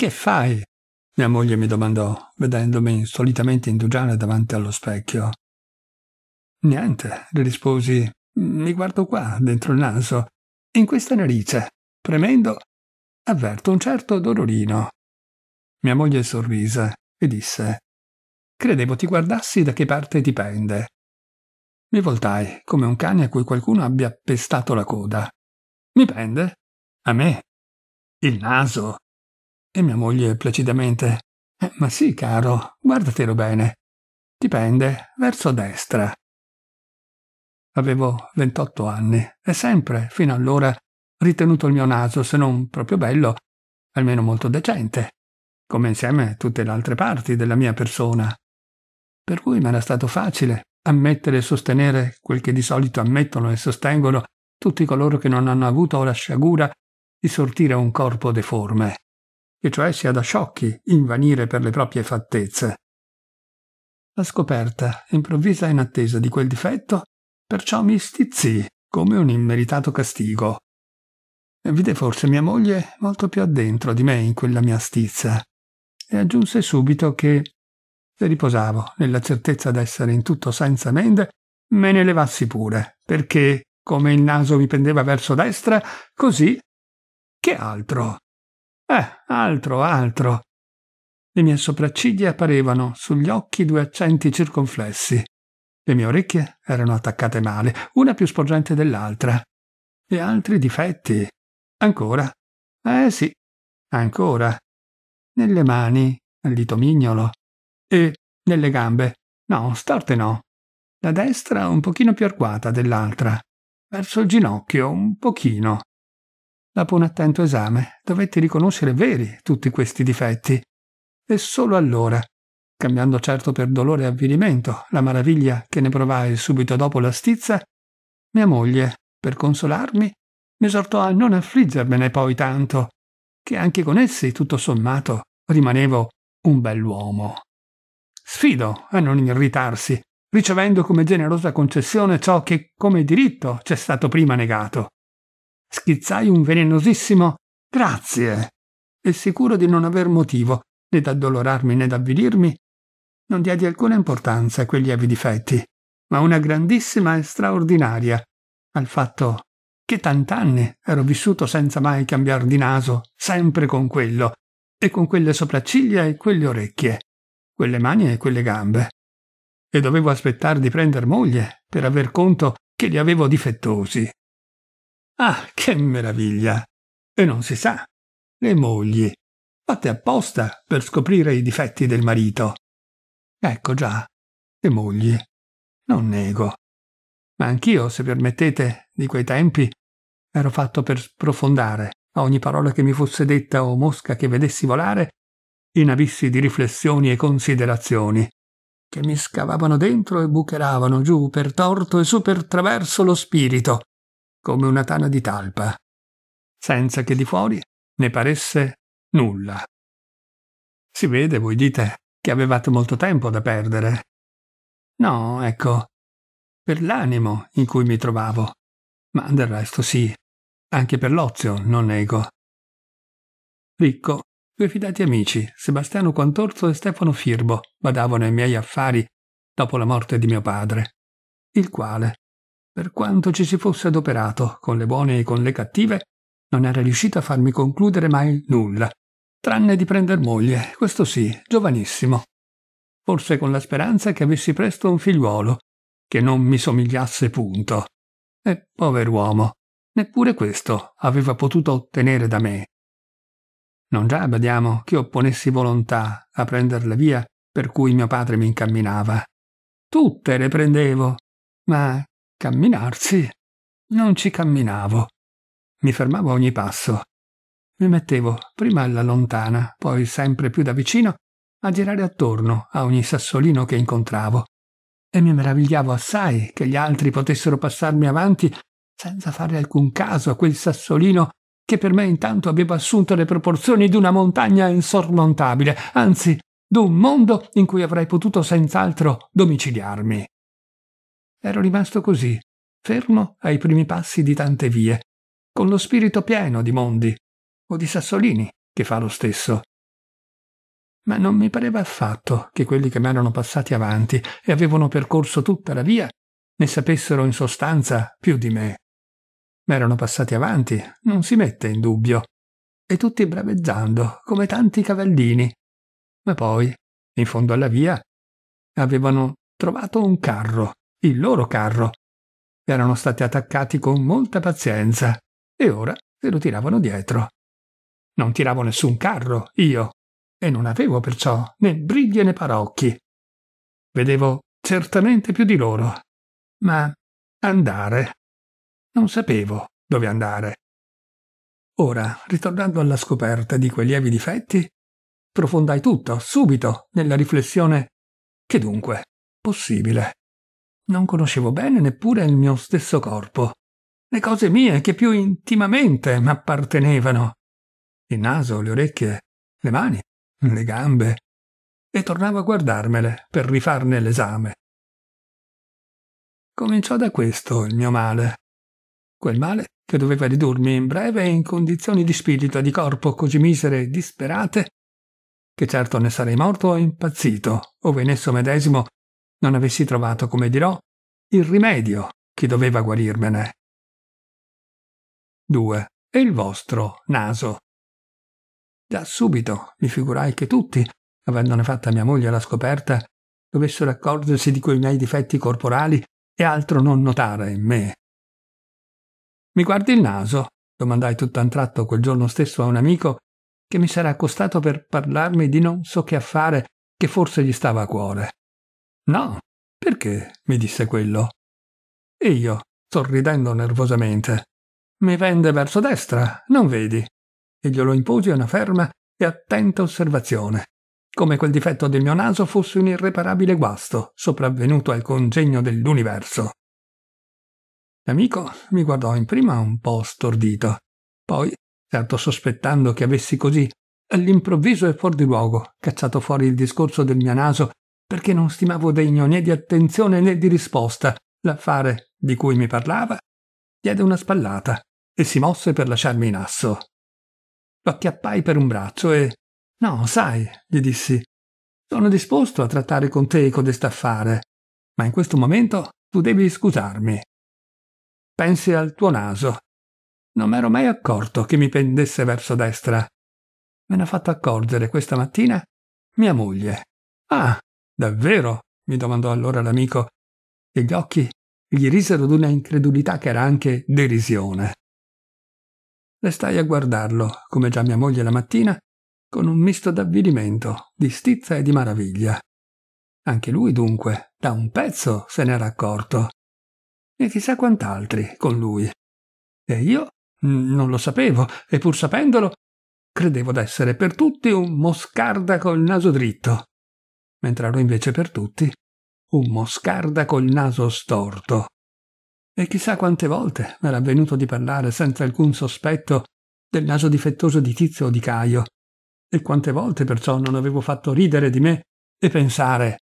Che fai? mia moglie mi domandò, vedendomi solitamente indugiare davanti allo specchio. Niente, le risposi. Mi guardo qua, dentro il naso, in questa narice. Premendo, avverto un certo dolorino. Mia moglie sorrise e disse: Credevo ti guardassi da che parte dipende. Mi voltai, come un cane a cui qualcuno abbia pestato la coda. Mi pende? A me? Il naso? E mia moglie placidamente. Eh, ma sì, caro, guardatelo bene. Dipende, verso destra. Avevo 28 anni e sempre, fino allora, ritenuto il mio naso, se non proprio bello, almeno molto decente, come insieme tutte le altre parti della mia persona. Per cui mi era stato facile ammettere e sostenere quel che di solito ammettono e sostengono tutti coloro che non hanno avuto la sciagura di sortire un corpo deforme che cioè sia da sciocchi invanire per le proprie fattezze. La scoperta, improvvisa e inattesa di quel difetto, perciò mi stizzì come un immeritato castigo. Vide forse mia moglie molto più addentro di me in quella mia stizza e aggiunse subito che se riposavo nella certezza d'essere in tutto senza mende, me ne levassi pure, perché come il naso mi pendeva verso destra, così che altro? Eh, altro, altro. Le mie sopracciglia parevano sugli occhi due accenti circonflessi. Le mie orecchie erano attaccate male, una più sporgente dell'altra. E altri difetti. Ancora. Eh sì, ancora. Nelle mani, al dito mignolo. E nelle gambe. No, storte no. La destra un pochino più arcuata dell'altra. Verso il ginocchio, un pochino. Dopo un attento esame, dovetti riconoscere veri tutti questi difetti. E solo allora, cambiando certo per dolore e avvilimento la maraviglia che ne provai subito dopo la stizza, mia moglie, per consolarmi, mi esortò a non affliggermene poi tanto, che anche con essi, tutto sommato, rimanevo un bell'uomo. Sfido a non irritarsi, ricevendo come generosa concessione ciò che come diritto c'è stato prima negato. Schizzai un venenosissimo grazie e sicuro di non aver motivo né d'addolorarmi né d'avvilirmi, non diedi alcuna importanza a quei lievi difetti, ma una grandissima e straordinaria al fatto che tant'anni ero vissuto senza mai cambiar di naso, sempre con quello, e con quelle sopracciglia e quelle orecchie, quelle mani e quelle gambe. E dovevo aspettare di prender moglie per aver conto che li avevo difettosi. Ah, che meraviglia! E non si sa. Le mogli, fatte apposta per scoprire i difetti del marito. Ecco già, le mogli. Non nego. Ma anch'io, se permettete, di quei tempi ero fatto per sprofondare a ogni parola che mi fosse detta o mosca che vedessi volare in abissi di riflessioni e considerazioni che mi scavavano dentro e bucheravano giù per torto e su per traverso lo spirito come una tana di talpa, senza che di fuori ne paresse nulla. Si vede, voi dite, che avevate molto tempo da perdere. No, ecco, per l'animo in cui mi trovavo, ma del resto sì, anche per l'ozio, non nego. Ricco, due fidati amici, Sebastiano Quantorzo e Stefano Firbo, badavano ai miei affari dopo la morte di mio padre, il quale per quanto ci si fosse adoperato, con le buone e con le cattive, non era riuscito a farmi concludere mai nulla, tranne di prender moglie, questo sì, giovanissimo. Forse con la speranza che avessi presto un figliuolo, che non mi somigliasse punto. E pover'uomo, neppure questo aveva potuto ottenere da me. Non già badiamo che opponessi volontà a prender la via per cui mio padre mi incamminava. Tutte le prendevo, ma Camminarsi? Non ci camminavo. Mi fermavo a ogni passo. Mi mettevo, prima alla lontana, poi sempre più da vicino, a girare attorno a ogni sassolino che incontravo. E mi meravigliavo assai che gli altri potessero passarmi avanti senza fare alcun caso a quel sassolino che per me intanto aveva assunto le proporzioni di una montagna insormontabile, anzi d'un mondo in cui avrei potuto senz'altro domiciliarmi. Ero rimasto così, fermo ai primi passi di tante vie, con lo spirito pieno di Mondi o di Sassolini, che fa lo stesso. Ma non mi pareva affatto che quelli che mi erano passati avanti e avevano percorso tutta la via ne sapessero in sostanza più di me. M'erano passati avanti, non si mette in dubbio, e tutti bravezzando come tanti cavallini. Ma poi, in fondo alla via, avevano trovato un carro il loro carro. Erano stati attaccati con molta pazienza e ora se lo tiravano dietro. Non tiravo nessun carro, io, e non avevo perciò né briglie né parocchi. Vedevo certamente più di loro, ma andare. Non sapevo dove andare. Ora, ritornando alla scoperta di quei lievi difetti, profondai tutto, subito, nella riflessione che dunque, possibile. Non conoscevo bene neppure il mio stesso corpo. Le cose mie che più intimamente m'appartenevano. Il naso, le orecchie, le mani, le gambe. E tornavo a guardarmele per rifarne l'esame. Cominciò da questo il mio male. Quel male che doveva ridurmi in breve in condizioni di spirito e di corpo così misere e disperate che certo ne sarei morto o impazzito, ove in esso medesimo non avessi trovato, come dirò, il rimedio che doveva guarirmene. 2. E il vostro naso. Da subito mi figurai che tutti, avendone fatta mia moglie la scoperta, dovessero accorgersi di quei miei difetti corporali e altro non notare in me. Mi guardi il naso? domandai tutto a un tratto quel giorno stesso a un amico che mi sarà accostato per parlarmi di non so che affare che forse gli stava a cuore. No, perché? mi disse quello. E io, sorridendo nervosamente, mi vende verso destra, non vedi? E glielo imposi una ferma e attenta osservazione, come quel difetto del mio naso fosse un irreparabile guasto sopravvenuto al congegno dell'universo. L'amico mi guardò in prima un po' stordito, poi, certo sospettando che avessi così all'improvviso e fuori di luogo cacciato fuori il discorso del mio naso perché non stimavo degno né di attenzione né di risposta l'affare di cui mi parlava, diede una spallata e si mosse per lasciarmi in asso. Lo acchiappai per un braccio e No, sai, gli dissi, sono disposto a trattare con te affare, ma in questo momento tu devi scusarmi. Pensi al tuo naso. Non m'ero mai accorto che mi pendesse verso destra. Me ne ha fatto accorgere questa mattina mia moglie. Ah, Davvero? mi domandò allora l'amico, e gli occhi gli risero d'una incredulità che era anche derisione. Restai a guardarlo, come già mia moglie la mattina, con un misto d'avvilimento, di stizza e di maraviglia. Anche lui, dunque, da un pezzo se n'era accorto. E chissà quant'altri con lui. E io mm, non lo sapevo, e pur sapendolo, credevo d'essere per tutti un moscarda col naso dritto, mentre ero invece per tutti un moscarda col naso storto. E chissà quante volte mi era avvenuto di parlare senza alcun sospetto del naso difettoso di Tizio o di Caio, e quante volte perciò non avevo fatto ridere di me e pensare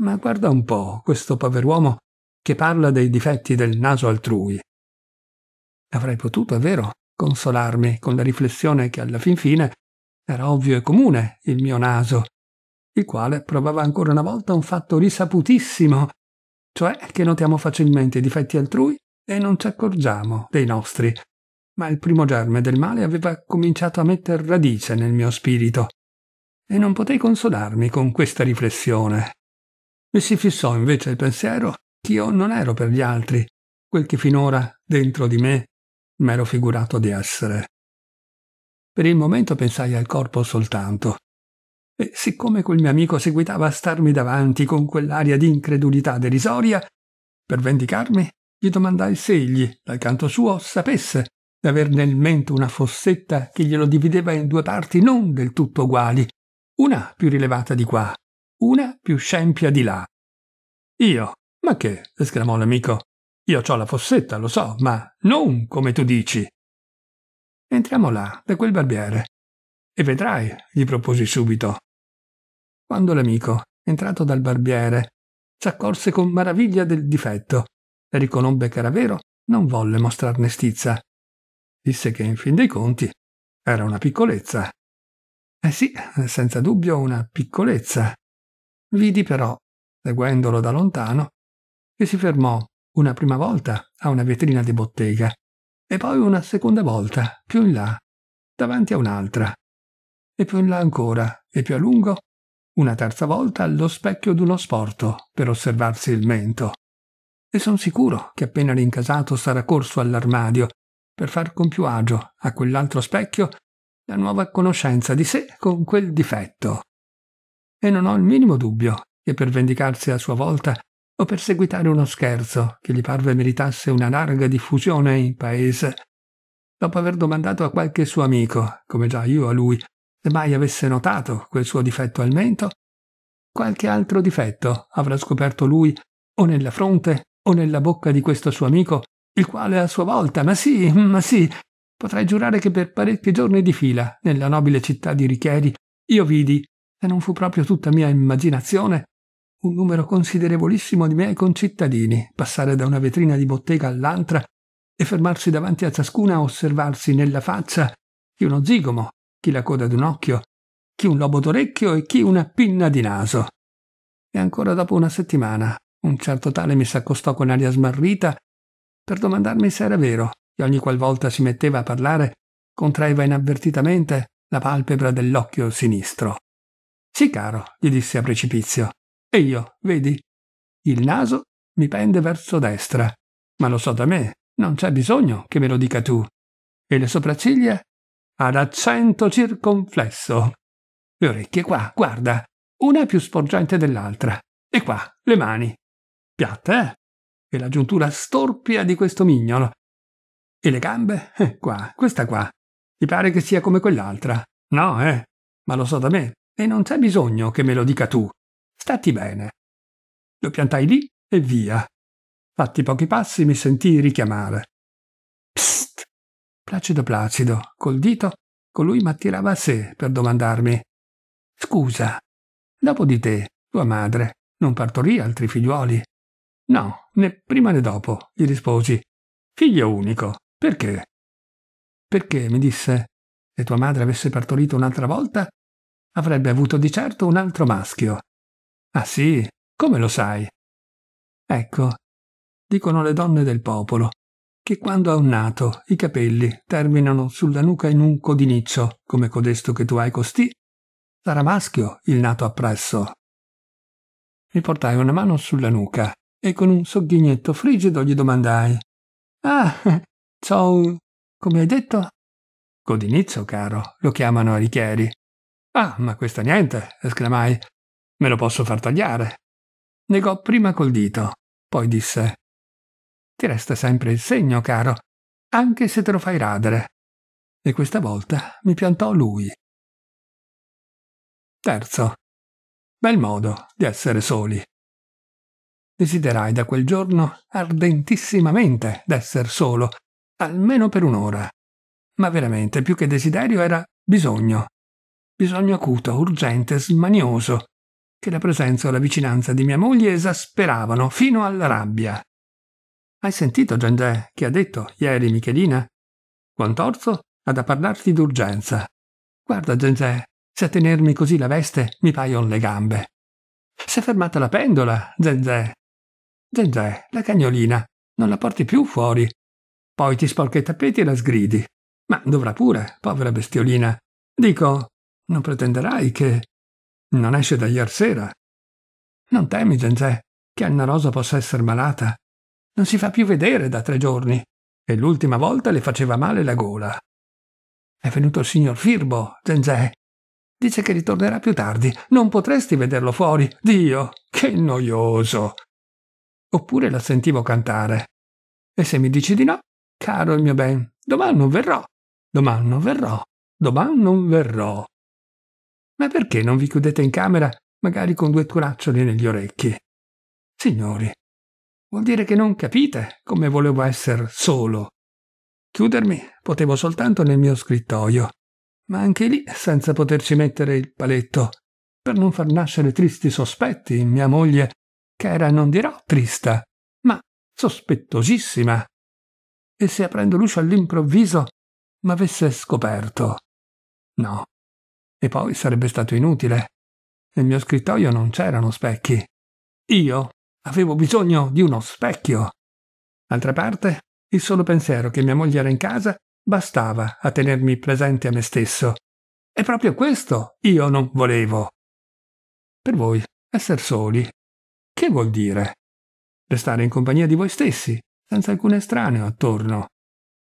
ma guarda un po' questo pover'uomo che parla dei difetti del naso altrui. Avrei potuto, è vero, consolarmi con la riflessione che alla fin fine era ovvio e comune il mio naso il quale provava ancora una volta un fatto risaputissimo, cioè che notiamo facilmente i difetti altrui e non ci accorgiamo dei nostri. Ma il primo germe del male aveva cominciato a metter radice nel mio spirito, e non potei consolarmi con questa riflessione. Mi si fissò invece il pensiero che io non ero per gli altri quel che finora, dentro di me, m'ero figurato di essere. Per il momento pensai al corpo soltanto, e siccome quel mio amico seguitava a starmi davanti con quell'aria di incredulità derisoria, per vendicarmi gli domandai se egli, dal canto suo, sapesse d'aver nel mento una fossetta che glielo divideva in due parti non del tutto uguali, una più rilevata di qua, una più scempia di là. Io, ma che? esclamò l'amico. Io ho la fossetta, lo so, ma non come tu dici. Entriamo là, da quel barbiere. E vedrai, gli proposi subito quando l'amico, entrato dal barbiere, si accorse con maraviglia del difetto e riconobbe che era vero, non volle mostrarne stizza. Disse che in fin dei conti era una piccolezza. Eh sì, senza dubbio una piccolezza. Vidi però, seguendolo da lontano, che si fermò una prima volta a una vetrina di bottega e poi una seconda volta più in là, davanti a un'altra, e più in là ancora e più a lungo una terza volta allo specchio d'uno sporto per osservarsi il mento. E son sicuro che appena rincasato sarà corso all'armadio per far con più agio a quell'altro specchio la nuova conoscenza di sé con quel difetto. E non ho il minimo dubbio che per vendicarsi a sua volta o per seguitare uno scherzo che gli parve meritasse una larga diffusione in paese, dopo aver domandato a qualche suo amico, come già io a lui, mai avesse notato quel suo difetto al mento, qualche altro difetto avrà scoperto lui o nella fronte o nella bocca di questo suo amico, il quale a sua volta, ma sì, ma sì, potrei giurare che per parecchi giorni di fila, nella nobile città di Richieri, io vidi, se non fu proprio tutta mia immaginazione, un numero considerevolissimo di miei concittadini passare da una vetrina di bottega all'altra e fermarsi davanti a ciascuna a osservarsi nella faccia di uno zigomo chi la coda d'un occhio, chi un lobo d'orecchio e chi una pinna di naso. E ancora dopo una settimana un certo tale mi s'accostò con aria smarrita per domandarmi se era vero che ogni qualvolta si metteva a parlare contraeva inavvertitamente la palpebra dell'occhio sinistro. Sì, caro, gli disse a precipizio. E io, vedi, il naso mi pende verso destra, ma lo so da me, non c'è bisogno che me lo dica tu. E le sopracciglia ad accento circonflesso. Le orecchie qua, guarda, una è più sporgente dell'altra. E qua, le mani. Piatte, eh? E la giuntura storpia di questo mignolo. E le gambe? Eh, qua, questa qua. Ti pare che sia come quell'altra? No, eh? Ma lo so da me. E non c'è bisogno che me lo dica tu. Stati bene. Lo piantai lì e via. Fatti pochi passi mi sentii richiamare placido placido, col dito, colui m'attirava a sé per domandarmi «Scusa, dopo di te, tua madre, non partorì altri figliuoli?» «No, né prima né dopo», gli risposi. «Figlio unico, perché?» «Perché», mi disse, «se tua madre avesse partorito un'altra volta, avrebbe avuto di certo un altro maschio». «Ah sì? Come lo sai?» Ecco, dicono le donne del popolo, che quando a un nato i capelli terminano sulla nuca in un codiniccio, come codesto che tu hai costì, sarà maschio il nato appresso. Mi portai una mano sulla nuca e con un sogghignetto frigido gli domandai: Ah, c'ho un. come hai detto? Codinizzo, caro, lo chiamano Arichieri. Ah, ma questo niente, esclamai. Me lo posso far tagliare. Negò prima col dito, poi disse: ti resta sempre il segno, caro, anche se te lo fai radere. E questa volta mi piantò lui. Terzo. Bel modo di essere soli. Desiderai da quel giorno ardentissimamente d'esser solo, almeno per un'ora. Ma veramente, più che desiderio era bisogno. Bisogno acuto, urgente, smanioso, che la presenza o la vicinanza di mia moglie esasperavano fino alla rabbia. Hai sentito, Gengè, che ha detto ieri Michelina? Quantorzo ha da parlarti d'urgenza. Guarda, Gengè, se a tenermi così la veste mi paion le gambe. S'è fermata la pendola, Gengè. Gengè, la cagnolina, non la porti più fuori. Poi ti sporca i tappeti e la sgridi. Ma dovrà pure, povera bestiolina. Dico, non pretenderai che... Non esce da ier sera. Non temi, Gengè, che Anna Rosa possa essere malata. Non si fa più vedere da tre giorni e l'ultima volta le faceva male la gola. È venuto il signor Firbo, Zenzè. Dice che ritornerà più tardi. Non potresti vederlo fuori. Dio, che noioso! Oppure la sentivo cantare. E se mi dici di no, caro il mio ben, domani non verrò. Domani non verrò. Domani non verrò. Ma perché non vi chiudete in camera, magari con due turaccioli negli orecchi? Signori, Vuol dire che non capite come volevo essere solo. Chiudermi potevo soltanto nel mio scrittoio, ma anche lì senza poterci mettere il paletto, per non far nascere tristi sospetti in mia moglie, che era non dirò trista, ma sospettosissima. E se aprendo l'uscio all'improvviso m'avesse scoperto? No. E poi sarebbe stato inutile. Nel mio scrittoio non c'erano specchi. Io Avevo bisogno di uno specchio. D'altra parte, il solo pensiero che mia moglie era in casa bastava a tenermi presente a me stesso. E proprio questo io non volevo. Per voi, essere soli, che vuol dire? Restare in compagnia di voi stessi, senza alcun estraneo attorno.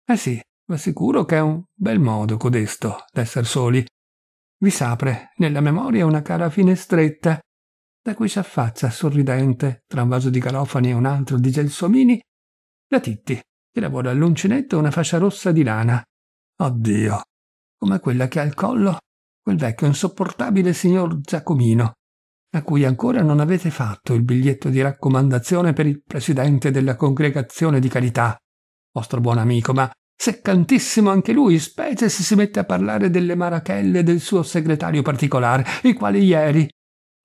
Eh sì, V'assicuro che è un bel modo codesto d'essere soli. Vi s'apre nella memoria una cara finestretta da cui si affaccia sorridente, tra un vaso di garofani e un altro di gelsomini, la Titti, che lavora all'uncinetto una fascia rossa di lana. Oddio, come quella che ha al collo quel vecchio insopportabile signor Giacomino, a cui ancora non avete fatto il biglietto di raccomandazione per il presidente della congregazione di carità, vostro buon amico, ma seccantissimo anche lui, specie se si mette a parlare delle marachelle del suo segretario particolare, il quale ieri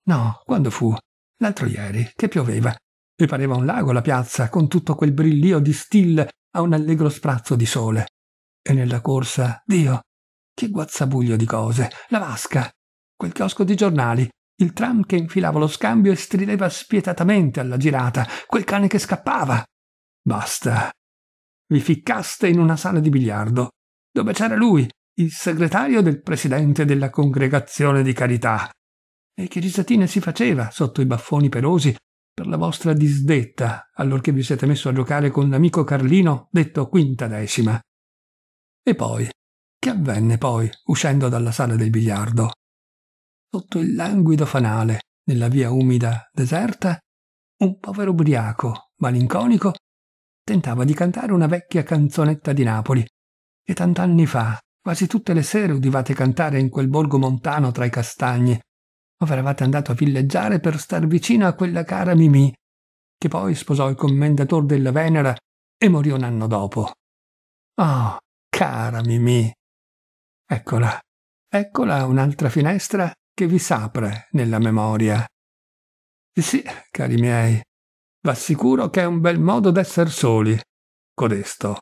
No, quando fu? L'altro ieri, che pioveva. E pareva un lago la piazza, con tutto quel brillio di stille a un allegro sprazzo di sole. E nella corsa, Dio, che guazzabuglio di cose! La vasca, quel chiosco di giornali, il tram che infilava lo scambio e strideva spietatamente alla girata, quel cane che scappava. Basta. Vi ficcaste in una sala di biliardo, dove c'era lui, il segretario del presidente della congregazione di carità, e che risatine si faceva sotto i baffoni pelosi per la vostra disdetta allorché vi siete messo a giocare con l'amico Carlino, detto quintadecima. E poi, che avvenne poi, uscendo dalla sala del biliardo? Sotto il languido fanale, nella via umida deserta, un povero ubriaco, malinconico, tentava di cantare una vecchia canzonetta di Napoli, che tant'anni fa quasi tutte le sere udivate cantare in quel borgo montano tra i castagni, Ove eravate andato a villeggiare per star vicino a quella cara Mimì, che poi sposò il commendator della Venera e morì un anno dopo. Oh, cara Mimì! Eccola, eccola un'altra finestra che vi s'apre nella memoria. Sì, cari miei, v'assicuro che è un bel modo d'esser soli, codesto.